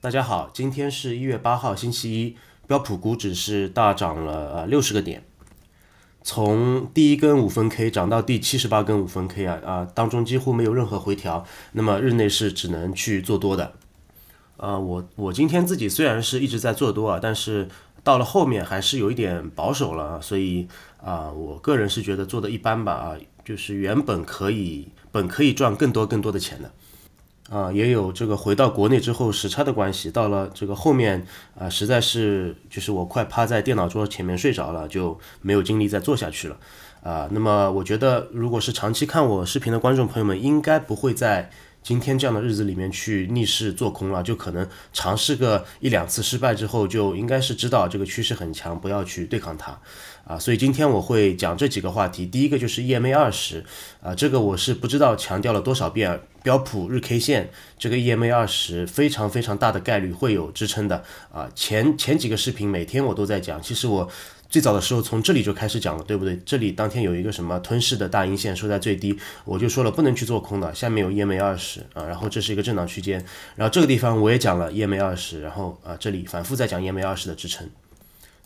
大家好，今天是一月八号星期一，标普股指是大涨了呃六十个点，从第一根五分 K 涨到第七十八根五分 K 啊啊当中几乎没有任何回调，那么日内是只能去做多的，啊我我今天自己虽然是一直在做多啊，但是到了后面还是有一点保守了，所以啊我个人是觉得做的一般吧啊，就是原本可以本可以赚更多更多的钱的。啊，也有这个回到国内之后时差的关系，到了这个后面啊，实在是就是我快趴在电脑桌前面睡着了，就没有精力再做下去了。啊，那么我觉得，如果是长期看我视频的观众朋友们，应该不会在今天这样的日子里面去逆势做空了，就可能尝试个一两次失败之后，就应该是知道这个趋势很强，不要去对抗它。啊，所以今天我会讲这几个话题，第一个就是 EMA 二十，啊，这个我是不知道强调了多少遍，标普日 K 线，这个 EMA 二十非常非常大的概率会有支撑的，啊，前前几个视频每天我都在讲，其实我最早的时候从这里就开始讲了，对不对？这里当天有一个什么吞噬的大阴线收在最低，我就说了不能去做空的，下面有 EMA 二十，啊，然后这是一个震荡区间，然后这个地方我也讲了 EMA 二十，然后啊这里反复在讲 EMA 二十的支撑。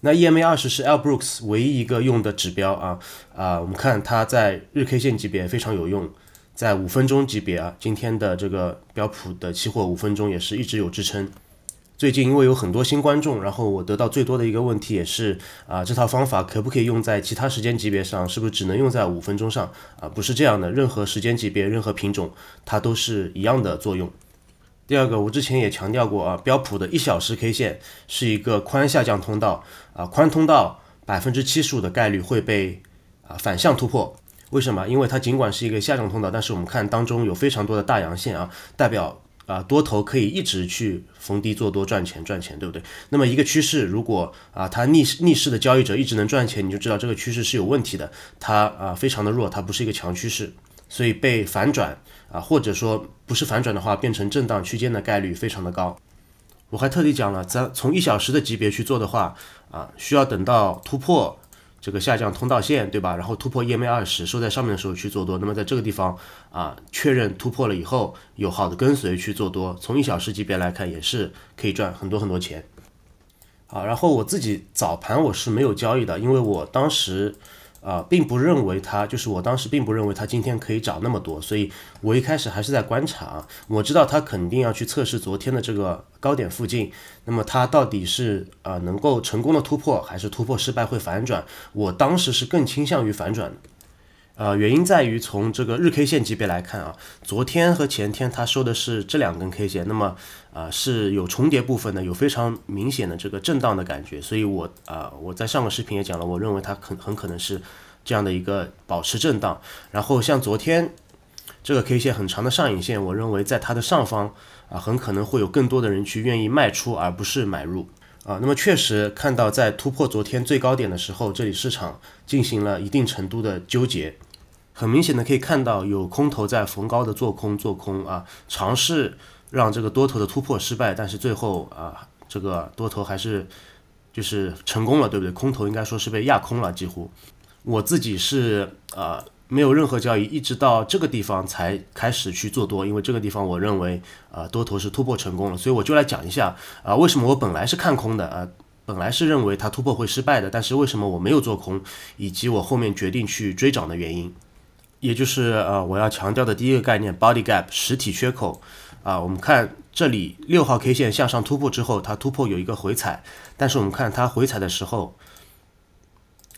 那 EMA 二十是 L Brooks 唯一一个用的指标啊啊，我们看它在日 K 线级别非常有用，在五分钟级别啊，今天的这个标普的期货五分钟也是一直有支撑。最近因为有很多新观众，然后我得到最多的一个问题也是啊，这套方法可不可以用在其他时间级别上？是不是只能用在五分钟上？啊，不是这样的，任何时间级别、任何品种，它都是一样的作用。第二个，我之前也强调过啊，标普的一小时 K 线是一个宽下降通道啊，宽通道百分之七十五的概率会被啊反向突破。为什么？因为它尽管是一个下降通道，但是我们看当中有非常多的大阳线啊，代表啊多头可以一直去逢低做多赚钱赚钱，对不对？那么一个趋势，如果啊它逆逆势的交易者一直能赚钱，你就知道这个趋势是有问题的，它啊非常的弱，它不是一个强趋势。所以被反转啊，或者说不是反转的话，变成震荡区间的概率非常的高。我还特地讲了，咱从一小时的级别去做的话，啊，需要等到突破这个下降通道线，对吧？然后突破 EMA 二十，收在上面的时候去做多。那么在这个地方啊，确认突破了以后，有好的跟随去做多。从一小时级别来看，也是可以赚很多很多钱。好，然后我自己早盘我是没有交易的，因为我当时。啊，并不认为它就是我当时并不认为它今天可以涨那么多，所以我一开始还是在观察啊。我知道它肯定要去测试昨天的这个高点附近，那么它到底是啊能够成功的突破，还是突破失败会反转？我当时是更倾向于反转。呃，原因在于从这个日 K 线级别来看啊，昨天和前天它收的是这两根 K 线，那么啊是有重叠部分的，有非常明显的这个震荡的感觉，所以我啊我在上个视频也讲了，我认为它可很可能是这样的一个保持震荡，然后像昨天这个 K 线很长的上影线，我认为在它的上方啊很可能会有更多的人去愿意卖出而不是买入。啊，那么确实看到在突破昨天最高点的时候，这里市场进行了一定程度的纠结。很明显的可以看到有空头在逢高的做空做空啊，尝试让这个多头的突破失败，但是最后啊，这个多头还是就是成功了，对不对？空头应该说是被压空了几乎。我自己是啊。没有任何交易，一直到这个地方才开始去做多，因为这个地方我认为啊多头是突破成功了，所以我就来讲一下啊为什么我本来是看空的啊，本来是认为它突破会失败的，但是为什么我没有做空，以及我后面决定去追涨的原因，也就是呃我要强调的第一个概念 body gap 实体缺口啊，我们看这里六号 K 线向上突破之后，它突破有一个回踩，但是我们看它回踩的时候。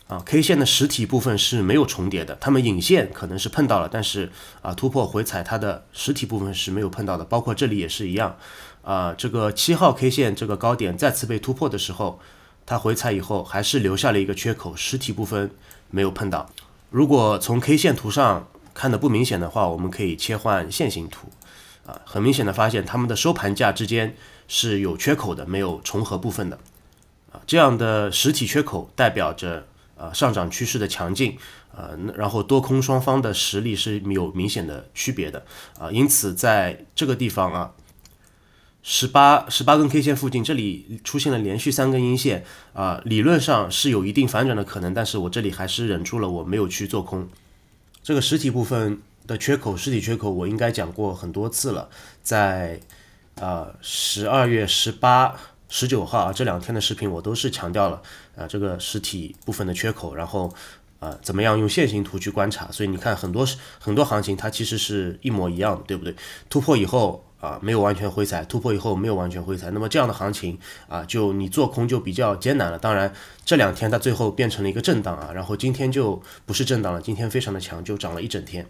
啊，K 线的实体部分是没有重叠的，它们影线可能是碰到了，但是啊，突破回踩它的实体部分是没有碰到的，包括这里也是一样。啊，这个七号 K 线这个高点再次被突破的时候，它回踩以后还是留下了一个缺口，实体部分没有碰到。如果从 K 线图上看的不明显的话，我们可以切换线形图，啊，很明显的发现它们的收盘价之间是有缺口的，没有重合部分的。啊，这样的实体缺口代表着。啊，上涨趋势的强劲，啊，然后多空双方的实力是有明显的区别的，啊，因此在这个地方啊，十八十八根 K 线附近，这里出现了连续三根阴线，啊，理论上是有一定反转的可能，但是我这里还是忍住了，我没有去做空。这个实体部分的缺口，实体缺口我应该讲过很多次了，在啊十二月十八。十九号啊，这两天的视频我都是强调了啊，这个实体部分的缺口，然后啊，怎么样用线形图去观察？所以你看很多很多行情它其实是一模一样的，对不对？突破以后啊，没有完全回踩，突破以后没有完全回踩，那么这样的行情啊，就你做空就比较艰难了。当然这两天它最后变成了一个震荡啊，然后今天就不是震荡了，今天非常的强，就涨了一整天。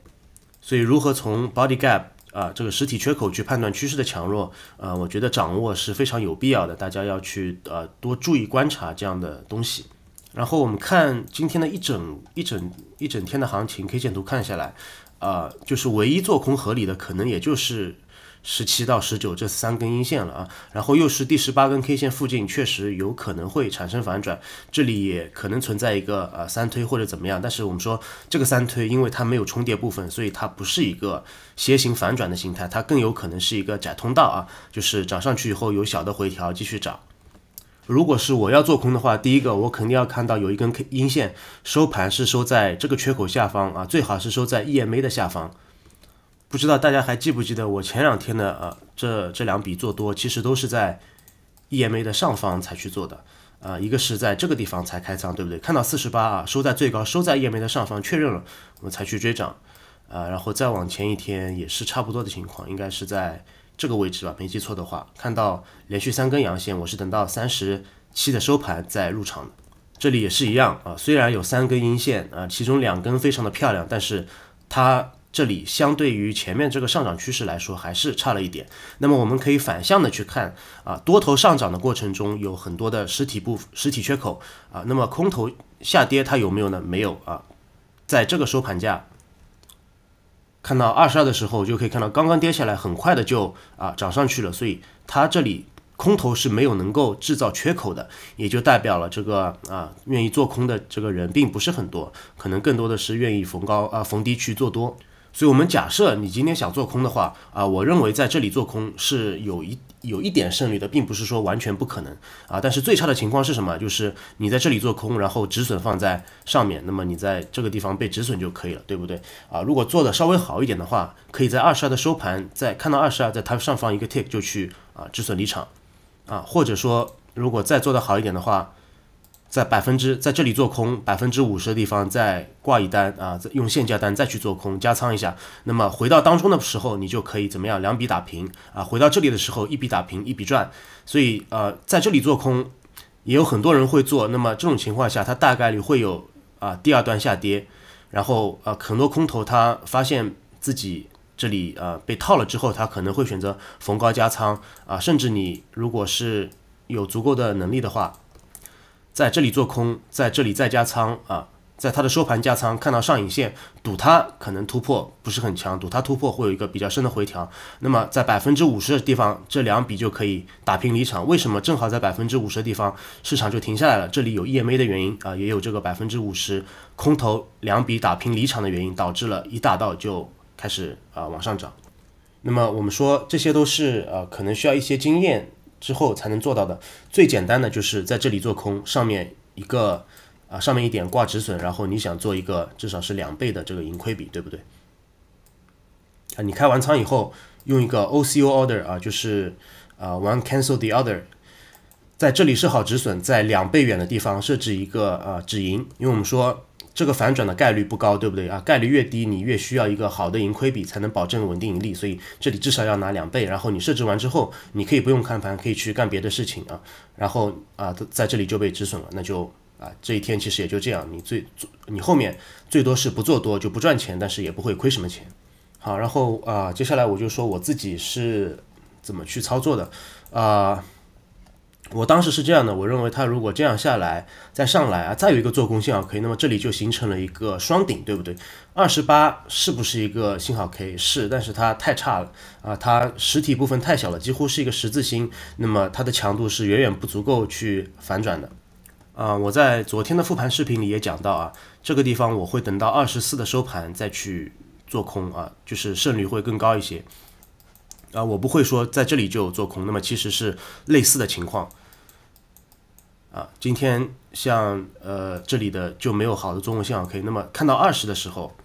所以如何从 body gap？啊，这个实体缺口去判断趋势的强弱，呃，我觉得掌握是非常有必要的，大家要去呃多注意观察这样的东西。然后我们看今天的一整一整一整天的行情，K 线图看下来，啊，就是唯一做空合理的可能也就是。十七到十九这三根阴线了啊，然后又是第十八根 K 线附近，确实有可能会产生反转，这里也可能存在一个呃三推或者怎么样，但是我们说这个三推，因为它没有重叠部分，所以它不是一个斜形反转的形态，它更有可能是一个窄通道啊，就是涨上去以后有小的回调继续涨。如果是我要做空的话，第一个我肯定要看到有一根 K 阴线收盘是收在这个缺口下方啊，最好是收在 EMA 的下方。不知道大家还记不记得我前两天的啊，这这两笔做多其实都是在 EMA 的上方才去做的，啊，一个是在这个地方才开仓，对不对？看到四十八啊，收在最高，收在 EMA 的上方，确认了我们才去追涨，啊，然后再往前一天也是差不多的情况，应该是在这个位置吧，没记错的话，看到连续三根阳线，我是等到三十七的收盘再入场的，这里也是一样啊，虽然有三根阴线啊，其中两根非常的漂亮，但是它。这里相对于前面这个上涨趋势来说，还是差了一点。那么我们可以反向的去看啊，多头上涨的过程中有很多的实体部实体缺口啊。那么空头下跌它有没有呢？没有啊，在这个收盘价看到二十二的时候，就可以看到刚刚跌下来，很快的就啊涨上去了。所以它这里空头是没有能够制造缺口的，也就代表了这个啊愿意做空的这个人并不是很多，可能更多的是愿意逢高啊逢低去做多。所以，我们假设你今天想做空的话，啊，我认为在这里做空是有一有一点胜率的，并不是说完全不可能啊。但是最差的情况是什么？就是你在这里做空，然后止损放在上面，那么你在这个地方被止损就可以了，对不对？啊，如果做的稍微好一点的话，可以在二十二的收盘，在看到二十二在它上方一个 tick 就去啊止损离场，啊，或者说如果再做的好一点的话。在百分之在这里做空百分之五十的地方再挂一单啊，再用现价单再去做空加仓一下，那么回到当中的时候你就可以怎么样两笔打平啊，回到这里的时候一笔打平一笔赚，所以呃在这里做空也有很多人会做，那么这种情况下他大概率会有啊第二段下跌，然后啊很多空头他发现自己这里啊被套了之后，他可能会选择逢高加仓啊，甚至你如果是有足够的能力的话。在这里做空，在这里再加仓啊，在它的收盘加仓，看到上影线，赌它可能突破不是很强，赌它突破会有一个比较深的回调。那么在百分之五十的地方，这两笔就可以打平离场。为什么正好在百分之五十的地方市场就停下来了？这里有 EMA 的原因啊，也有这个百分之五十空头两笔打平离场的原因，导致了一大到就开始啊往上涨。那么我们说这些都是呃可能需要一些经验。之后才能做到的最简单的就是在这里做空，上面一个啊上面一点挂止损，然后你想做一个至少是两倍的这个盈亏比，对不对？啊，你开完仓以后用一个 OCO order 啊，就是啊 one cancel the other，在这里设好止损，在两倍远的地方设置一个啊止盈，因为我们说。这个反转的概率不高，对不对啊？概率越低，你越需要一个好的盈亏比才能保证稳定盈利。所以这里至少要拿两倍。然后你设置完之后，你可以不用看盘，可以去干别的事情啊。然后啊，在这里就被止损了，那就啊，这一天其实也就这样。你最，你后面最多是不做多就不赚钱，但是也不会亏什么钱。好，然后啊，接下来我就说我自己是怎么去操作的啊。我当时是这样的，我认为它如果这样下来，再上来啊，再有一个做空信号可以，那么这里就形成了一个双顶，对不对？二十八是不是一个信号？可以是，但是它太差了啊，它实体部分太小了，几乎是一个十字星，那么它的强度是远远不足够去反转的啊。我在昨天的复盘视频里也讲到啊，这个地方我会等到二十四的收盘再去做空啊，就是胜率会更高一些。啊，我不会说在这里就做空，那么其实是类似的情况。啊，今天像呃这里的就没有好的中线 K，那么看到二十的时候，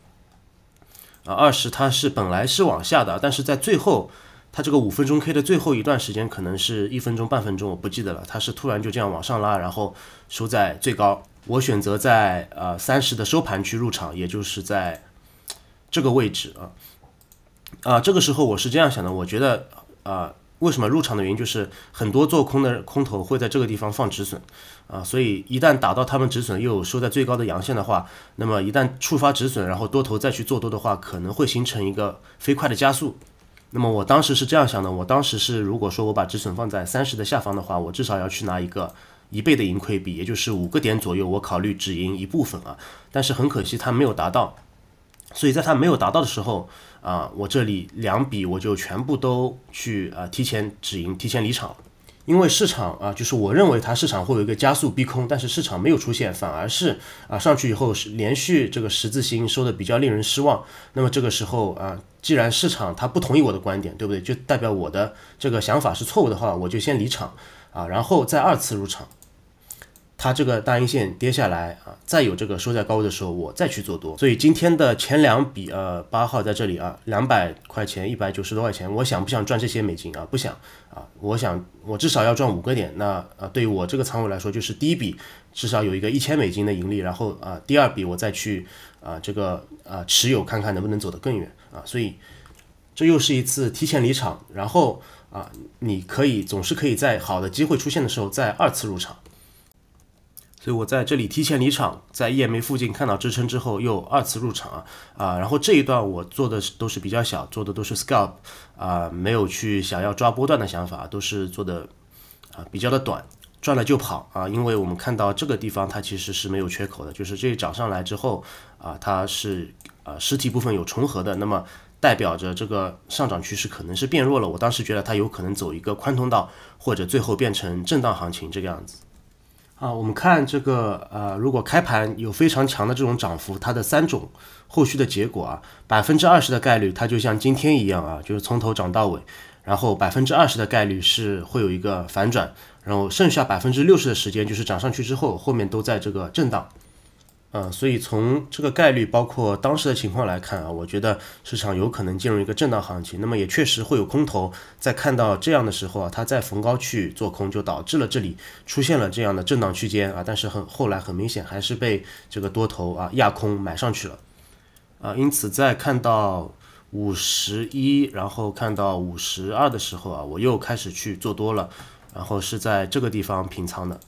啊二十它是本来是往下的，但是在最后它这个五分钟 K 的最后一段时间，可能是一分钟半分钟，我不记得了，它是突然就这样往上拉，然后收在最高。我选择在啊三十的收盘区入场，也就是在这个位置啊。啊，这个时候我是这样想的，我觉得啊，为什么入场的原因就是很多做空的空头会在这个地方放止损啊，所以一旦打到他们止损，又收在最高的阳线的话，那么一旦触发止损，然后多头再去做多的话，可能会形成一个飞快的加速。那么我当时是这样想的，我当时是如果说我把止损放在三十的下方的话，我至少要去拿一个一倍的盈亏比，也就是五个点左右，我考虑止盈一部分啊。但是很可惜它没有达到，所以在它没有达到的时候。啊，我这里两笔我就全部都去啊提前止盈，提前离场，因为市场啊，就是我认为它市场会有一个加速逼空，但是市场没有出现，反而是啊上去以后是连续这个十字星收的比较令人失望。那么这个时候啊，既然市场它不同意我的观点，对不对？就代表我的这个想法是错误的话，我就先离场啊，然后再二次入场。它这个大阴线跌下来啊，再有这个收在高位的时候，我再去做多。所以今天的前两笔，呃，八号在这里啊，两百块钱，一百九十多块钱，我想不想赚这些美金啊？不想啊，我想我至少要赚五个点。那啊，对于我这个仓位来说，就是第一笔至少有一个一千美金的盈利，然后啊，第二笔我再去啊这个啊持有看看能不能走得更远啊。所以这又是一次提前离场，然后啊，你可以总是可以在好的机会出现的时候再二次入场。所以我在这里提前离场，在 EMA 附近看到支撑之后又二次入场啊，啊，然后这一段我做的都是比较小，做的都是 scalp 啊，没有去想要抓波段的想法，都是做的啊比较的短，赚了就跑啊，因为我们看到这个地方它其实是没有缺口的，就是这涨上来之后啊，它是呃实体部分有重合的，那么代表着这个上涨趋势可能是变弱了，我当时觉得它有可能走一个宽通道，或者最后变成震荡行情这个样子。啊，我们看这个，呃，如果开盘有非常强的这种涨幅，它的三种后续的结果啊，百分之二十的概率它就像今天一样啊，就是从头涨到尾，然后百分之二十的概率是会有一个反转，然后剩下百分之六十的时间就是涨上去之后后面都在这个震荡。啊，所以从这个概率，包括当时的情况来看啊，我觉得市场有可能进入一个震荡行情。那么也确实会有空头在看到这样的时候啊，他在逢高去做空，就导致了这里出现了这样的震荡区间啊。但是很后来很明显还是被这个多头啊压空买上去了啊。因此在看到五十一，然后看到五十二的时候啊，我又开始去做多了，然后是在这个地方平仓的。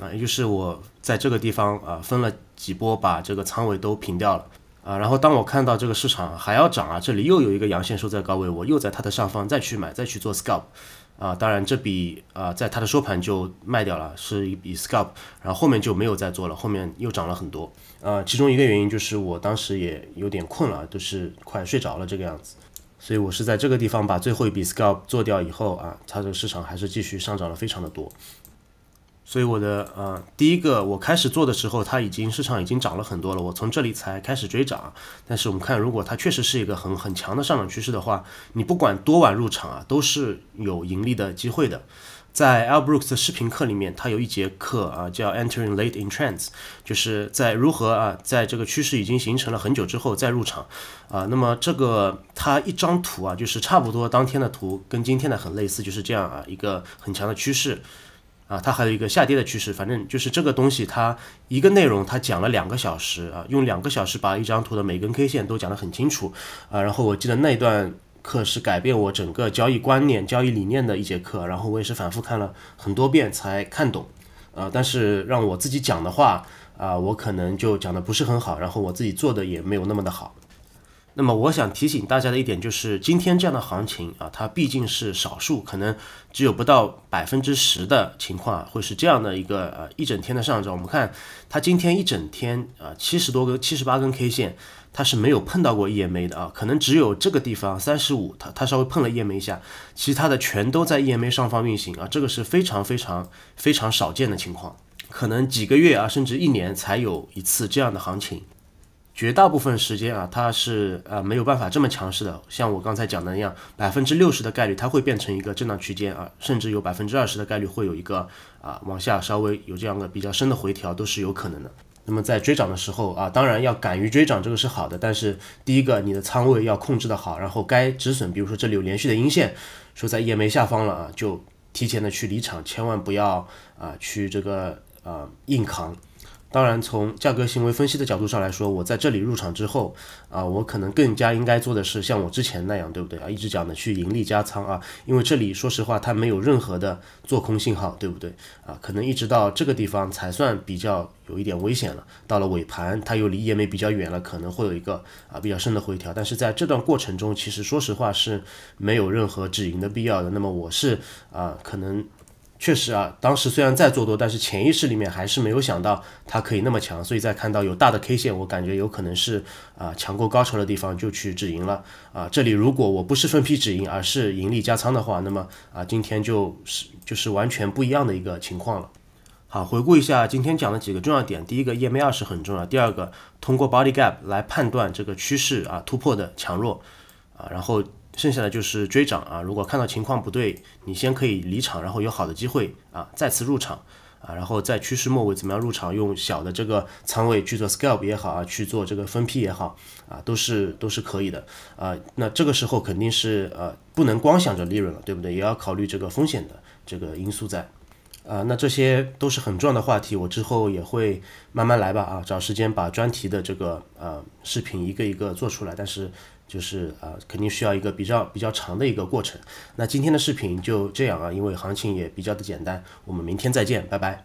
啊，也就是我在这个地方啊，分了几波把这个仓位都平掉了啊。然后当我看到这个市场还要涨啊，这里又有一个阳线收在高位，我又在它的上方再去买，再去做 scalp 啊。当然这笔啊，在它的收盘就卖掉了，是一笔 scalp。然后后面就没有再做了，后面又涨了很多啊。其中一个原因就是我当时也有点困了，就是快睡着了这个样子。所以我是在这个地方把最后一笔 scalp 做掉以后啊，它这个市场还是继续上涨了非常的多。所以我的呃第一个，我开始做的时候，它已经市场已经涨了很多了，我从这里才开始追涨。但是我们看，如果它确实是一个很很强的上涨趋势的话，你不管多晚入场啊，都是有盈利的机会的。在 Al Brooks 的视频课里面，他有一节课啊，叫 Entering Late in Trends，就是在如何啊，在这个趋势已经形成了很久之后再入场啊。那么这个它一张图啊，就是差不多当天的图跟今天的很类似，就是这样啊一个很强的趋势。啊，它还有一个下跌的趋势，反正就是这个东西，它一个内容，它讲了两个小时啊，用两个小时把一张图的每根 K 线都讲的很清楚啊。然后我记得那段课是改变我整个交易观念、交易理念的一节课，然后我也是反复看了很多遍才看懂。啊，但是让我自己讲的话，啊，我可能就讲的不是很好，然后我自己做的也没有那么的好。那么我想提醒大家的一点就是，今天这样的行情啊，它毕竟是少数，可能只有不到百分之十的情况会是这样的一个呃一整天的上涨。我们看它今天一整天啊，七十多根、七十八根 K 线，它是没有碰到过 EMA 的啊，可能只有这个地方三十五，它它稍微碰了 EMA 一下，其他的全都在 EMA 上方运行啊，这个是非常非常非常少见的情况，可能几个月啊，甚至一年才有一次这样的行情。绝大部分时间啊，它是呃没有办法这么强势的。像我刚才讲的那样，百分之六十的概率它会变成一个震荡区间啊，甚至有百分之二十的概率会有一个啊往下稍微有这样的比较深的回调都是有可能的。那么在追涨的时候啊，当然要敢于追涨这个是好的，但是第一个你的仓位要控制的好，然后该止损，比如说这里有连续的阴线，说在燕尾下方了啊，就提前的去离场，千万不要啊去这个呃硬扛。当然，从价格行为分析的角度上来说，我在这里入场之后，啊，我可能更加应该做的是像我之前那样，对不对啊？一直讲的去盈利加仓啊，因为这里说实话它没有任何的做空信号，对不对啊？可能一直到这个地方才算比较有一点危险了。到了尾盘，它又离夜眉比较远了，可能会有一个啊比较深的回调。但是在这段过程中，其实说实话是没有任何止盈的必要的。那么我是啊可能。确实啊，当时虽然在做多，但是潜意识里面还是没有想到它可以那么强，所以在看到有大的 K 线，我感觉有可能是啊强过高潮的地方就去止盈了啊。这里如果我不是分批止盈，而是盈利加仓的话，那么啊今天就是就是完全不一样的一个情况了。好，回顾一下今天讲的几个重要点，第一个页面二是很重要，第二个通过 body gap 来判断这个趋势啊突破的强弱啊，然后。剩下的就是追涨啊，如果看到情况不对，你先可以离场，然后有好的机会啊再次入场啊，然后在趋势末尾怎么样入场，用小的这个仓位去做 scalp 也好啊，去做这个分批也好啊，都是都是可以的啊。那这个时候肯定是呃不能光想着利润了，对不对？也要考虑这个风险的这个因素在啊。那这些都是很重要的话题，我之后也会慢慢来吧啊，找时间把专题的这个呃视频一个一个做出来，但是。就是啊，肯定需要一个比较比较长的一个过程。那今天的视频就这样啊，因为行情也比较的简单，我们明天再见，拜拜。